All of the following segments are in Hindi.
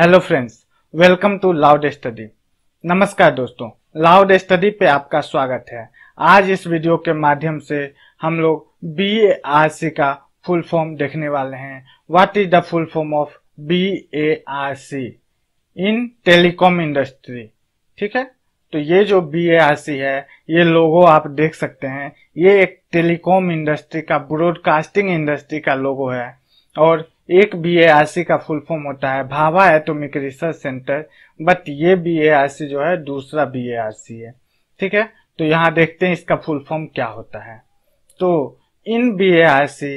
hello friends welcome to Loud Study नमस्कार दोस्तों लाउड स्टडी पे आपका स्वागत है आज इस वीडियो के माध्यम से हम लोग बी ए आर सी का फुल फॉर्म देखने वाले हैं what is the full form of B A R C in telecom industry ठीक है तो ये जो बी ए आर सी है ये लोगो आप देख सकते हैं ये एक टेलीकॉम इंडस्ट्री का ब्रॉडकास्टिंग इंडस्ट्री का लोगो है और एक बी का फुल फॉर्म होता है Bhabha atomic research centre but ये बी जो है दूसरा बी है ठीक है तो यहाँ देखते हैं इसका फुल फॉर्म क्या होता है तो in B A R C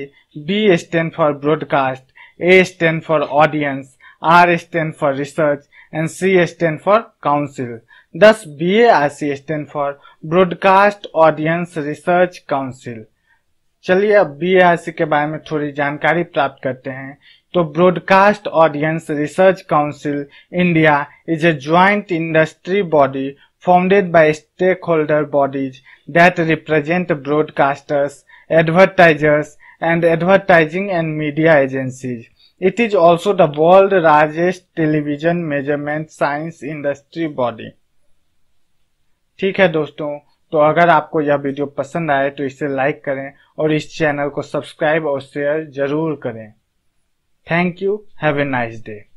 B stand for broadcast A stand for audience R stand for research and C stand for council thus B A R C stand for broadcast audience research council चलिए अब बी सी के बारे में थोड़ी जानकारी प्राप्त करते हैं तो broadcast audience research council India is a joint industry body founded by stakeholder bodies that represent broadcasters advertisers and advertising and media agencies it is also the world largest television measurement science industry body ठीक है दोस्तों तो अगर आपको यह वीडियो पसंद आए तो इसे लाइक करें और इस चैनल को सब्सक्राइब और शेयर जरूर करें thank you have a nice day